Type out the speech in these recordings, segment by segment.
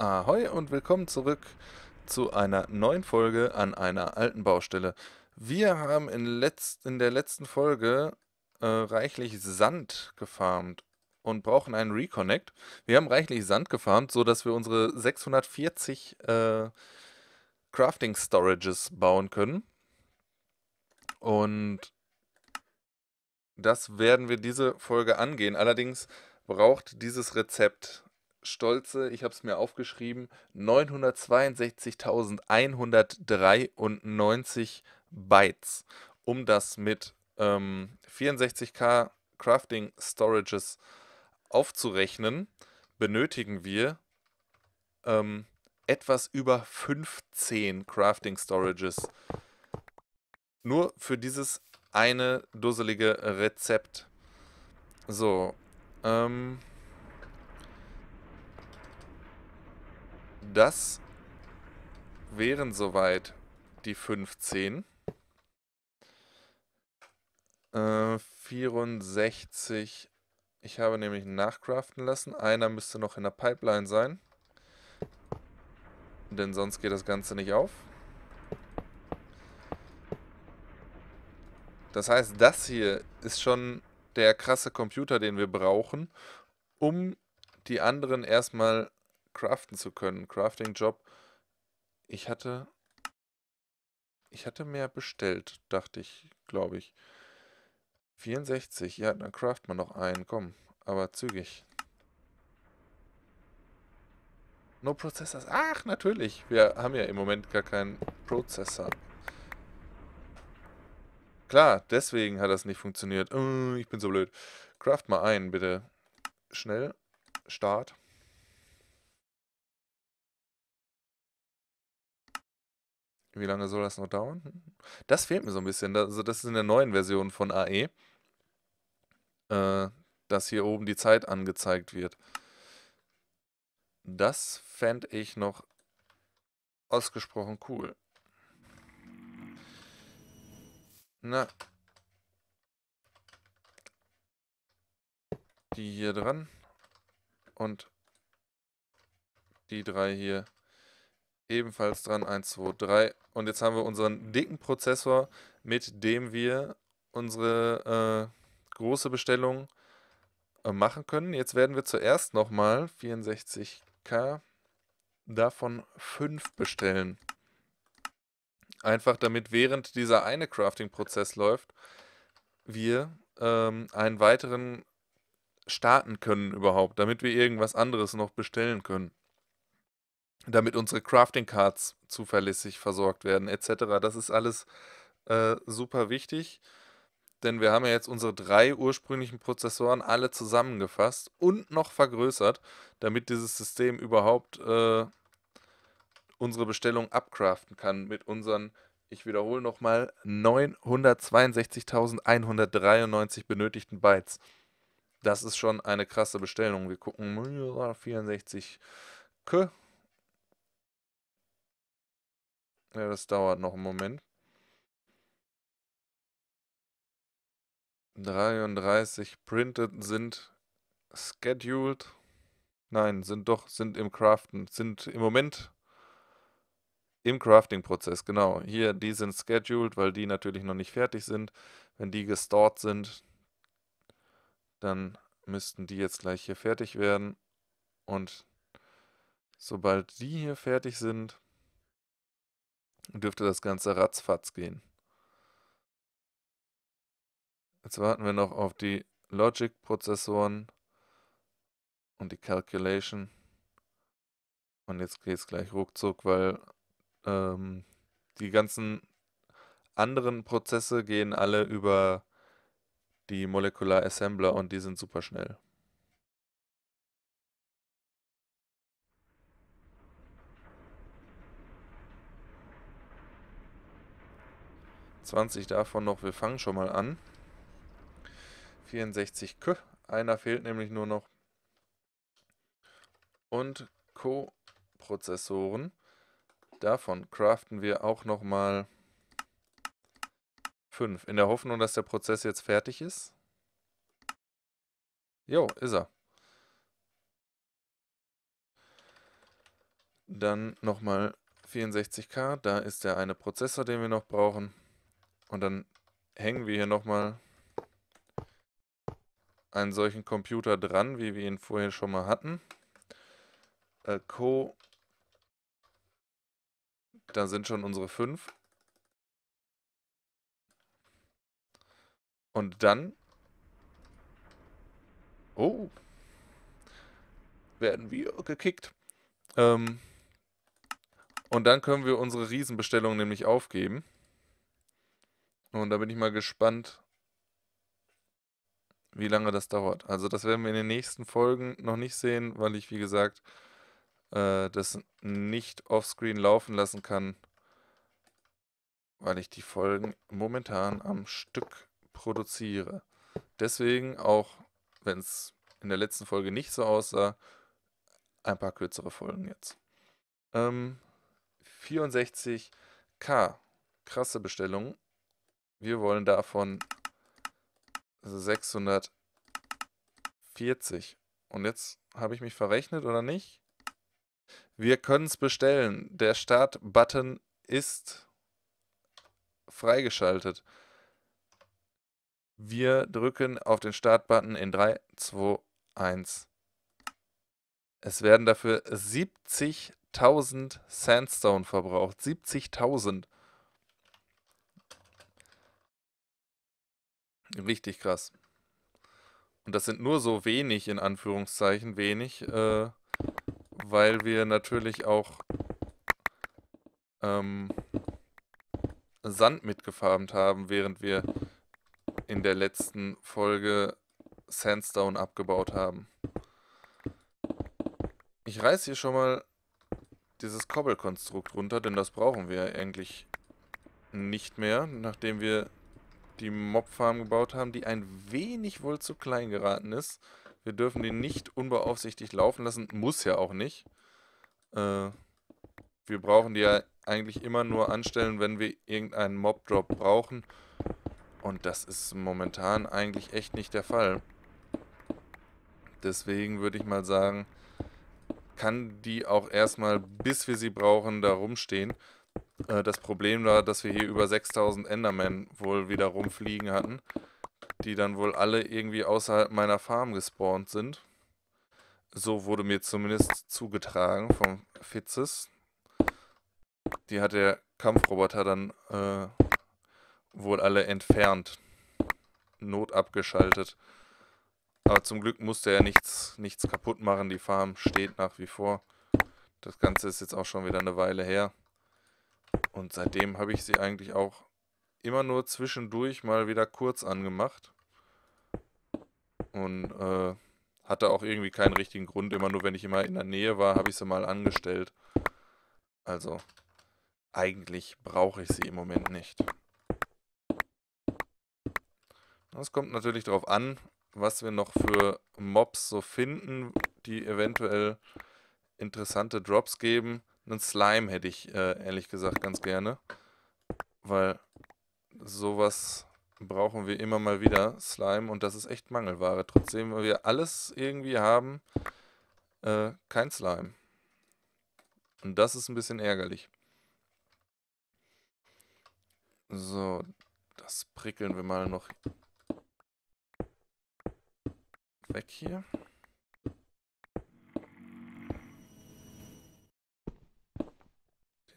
Ahoi und willkommen zurück zu einer neuen Folge an einer alten Baustelle. Wir haben in, letzt, in der letzten Folge äh, reichlich Sand gefarmt und brauchen einen Reconnect. Wir haben reichlich Sand gefarmt, sodass wir unsere 640 äh, Crafting Storages bauen können. Und das werden wir diese Folge angehen. Allerdings braucht dieses Rezept stolze, ich habe es mir aufgeschrieben, 962.193 Bytes, um das mit ähm, 64k Crafting Storages aufzurechnen, benötigen wir ähm, etwas über 15 Crafting Storages. Nur für dieses eine dusselige Rezept. So, ähm, Das wären soweit die 15. Äh, 64. Ich habe nämlich nachcraften lassen. Einer müsste noch in der Pipeline sein. Denn sonst geht das Ganze nicht auf. Das heißt, das hier ist schon der krasse Computer, den wir brauchen, um die anderen erstmal craften zu können. Crafting-Job. Ich hatte. Ich hatte mehr bestellt, dachte ich, glaube ich. 64, ja, dann craft man noch einen, komm. Aber zügig. No Processors. Ach, natürlich. Wir haben ja im Moment gar keinen Prozessor. Klar, deswegen hat das nicht funktioniert. Äh, ich bin so blöd. Craft mal einen, bitte. Schnell. Start. Start. Wie lange soll das noch dauern? Das fehlt mir so ein bisschen. Also das ist in der neuen Version von AE, äh, dass hier oben die Zeit angezeigt wird. Das fände ich noch ausgesprochen cool. Na. Die hier dran. Und die drei hier ebenfalls dran. 1, 2, 3. Und jetzt haben wir unseren dicken Prozessor, mit dem wir unsere äh, große Bestellung äh, machen können. Jetzt werden wir zuerst nochmal 64k davon 5 bestellen. Einfach damit während dieser eine Crafting-Prozess läuft, wir ähm, einen weiteren starten können überhaupt, damit wir irgendwas anderes noch bestellen können damit unsere Crafting Cards zuverlässig versorgt werden, etc. Das ist alles äh, super wichtig, denn wir haben ja jetzt unsere drei ursprünglichen Prozessoren alle zusammengefasst und noch vergrößert, damit dieses System überhaupt äh, unsere Bestellung abcraften kann mit unseren, ich wiederhole nochmal, 962.193 benötigten Bytes. Das ist schon eine krasse Bestellung. Wir gucken, 64 K Ja, das dauert noch einen Moment. 33 printed sind scheduled. Nein, sind doch, sind im Craften, sind im Moment im Crafting-Prozess, genau. Hier, die sind scheduled, weil die natürlich noch nicht fertig sind. Wenn die gestored sind, dann müssten die jetzt gleich hier fertig werden. Und sobald die hier fertig sind, dürfte das Ganze ratzfatz gehen. Jetzt warten wir noch auf die Logic-Prozessoren und die Calculation. Und jetzt geht es gleich ruckzuck, weil ähm, die ganzen anderen Prozesse gehen alle über die Molecular Assembler und die sind super schnell. 20 davon noch. Wir fangen schon mal an. 64 K. Einer fehlt nämlich nur noch. Und Co-Prozessoren. Davon craften wir auch nochmal 5. In der Hoffnung, dass der Prozess jetzt fertig ist. Jo, ist er. Dann nochmal 64K. Da ist der eine Prozessor, den wir noch brauchen. Und dann hängen wir hier nochmal einen solchen Computer dran, wie wir ihn vorher schon mal hatten. Äh, Co. Da sind schon unsere fünf. Und dann... Oh. Werden wir gekickt. Ähm, und dann können wir unsere Riesenbestellung nämlich aufgeben. Und da bin ich mal gespannt, wie lange das dauert. Also das werden wir in den nächsten Folgen noch nicht sehen, weil ich, wie gesagt, äh, das nicht offscreen laufen lassen kann, weil ich die Folgen momentan am Stück produziere. Deswegen auch, wenn es in der letzten Folge nicht so aussah, ein paar kürzere Folgen jetzt. Ähm, 64k, krasse Bestellung. Wir wollen davon 640. Und jetzt habe ich mich verrechnet oder nicht? Wir können es bestellen. Der Start-Button ist freigeschaltet. Wir drücken auf den Start-Button in 3, 2, 1. Es werden dafür 70.000 Sandstone verbraucht. 70.000. Richtig krass. Und das sind nur so wenig, in Anführungszeichen, wenig, äh, weil wir natürlich auch ähm, Sand mitgefarmt haben, während wir in der letzten Folge Sandstone abgebaut haben. Ich reiß hier schon mal dieses Kobbelkonstrukt runter, denn das brauchen wir eigentlich nicht mehr, nachdem wir die Mobfarm gebaut haben, die ein wenig wohl zu klein geraten ist. Wir dürfen den nicht unbeaufsichtigt laufen lassen, muss ja auch nicht. Äh, wir brauchen die ja eigentlich immer nur anstellen, wenn wir irgendeinen Mob-Drop brauchen. Und das ist momentan eigentlich echt nicht der Fall. Deswegen würde ich mal sagen, kann die auch erstmal, bis wir sie brauchen, da rumstehen. Äh, das Problem war, dass wir hier über 6000 Endermen wohl wieder rumfliegen hatten, die dann wohl alle irgendwie außerhalb meiner Farm gespawnt sind. So wurde mir zumindest zugetragen vom Fitzes. Die hat der Kampfroboter dann äh, wohl alle entfernt. notabgeschaltet. Aber zum Glück musste er nichts, nichts kaputt machen. Die Farm steht nach wie vor. Das Ganze ist jetzt auch schon wieder eine Weile her. Und seitdem habe ich sie eigentlich auch immer nur zwischendurch mal wieder kurz angemacht. Und äh, hatte auch irgendwie keinen richtigen Grund. Immer nur, wenn ich immer in der Nähe war, habe ich sie mal angestellt. Also, eigentlich brauche ich sie im Moment nicht. Es kommt natürlich darauf an, was wir noch für Mobs so finden, die eventuell interessante Drops geben. Einen Slime hätte ich äh, ehrlich gesagt ganz gerne. Weil sowas brauchen wir immer mal wieder, Slime. Und das ist echt Mangelware. Trotzdem, weil wir alles irgendwie haben, äh, kein Slime. Und das ist ein bisschen ärgerlich. So, das prickeln wir mal noch weg hier.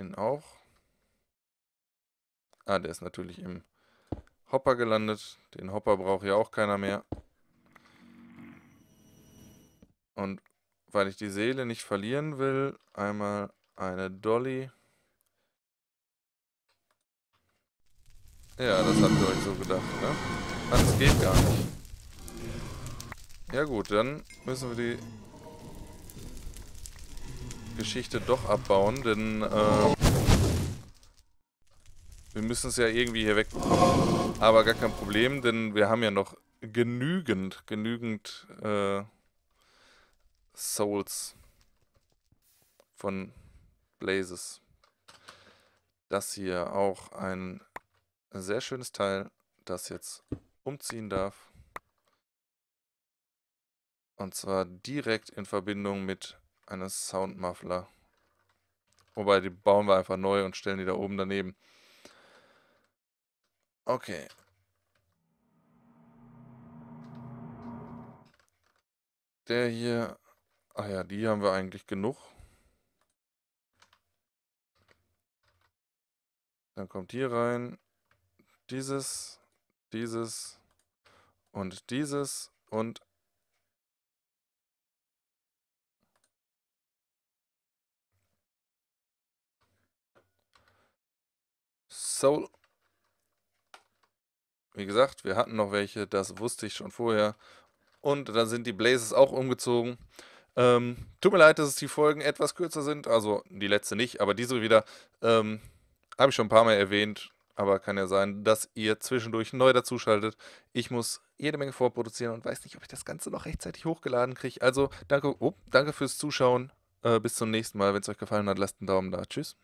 den auch. Ah, der ist natürlich im Hopper gelandet. Den Hopper braucht ja auch keiner mehr. Und weil ich die Seele nicht verlieren will, einmal eine Dolly. Ja, das habt ihr euch so gedacht, ne? Ach, das geht gar nicht. Ja gut, dann müssen wir die Geschichte doch abbauen, denn äh, wir müssen es ja irgendwie hier wegbekommen. Aber gar kein Problem, denn wir haben ja noch genügend, genügend äh, Souls von Blazes. Das hier auch ein sehr schönes Teil, das jetzt umziehen darf. Und zwar direkt in Verbindung mit eines Soundmuffler. Wobei, die bauen wir einfach neu und stellen die da oben daneben. Okay. Der hier... Ach ja, die haben wir eigentlich genug. Dann kommt hier rein. Dieses, dieses und dieses und Soul. Wie gesagt, wir hatten noch welche, das wusste ich schon vorher. Und dann sind die Blazes auch umgezogen. Ähm, tut mir leid, dass die Folgen etwas kürzer sind. Also die letzte nicht, aber diese wieder. Ähm, Habe ich schon ein paar Mal erwähnt. Aber kann ja sein, dass ihr zwischendurch neu dazuschaltet. Ich muss jede Menge vorproduzieren und weiß nicht, ob ich das Ganze noch rechtzeitig hochgeladen kriege. Also danke, oh, danke fürs Zuschauen. Äh, bis zum nächsten Mal. Wenn es euch gefallen hat, lasst einen Daumen da. Tschüss.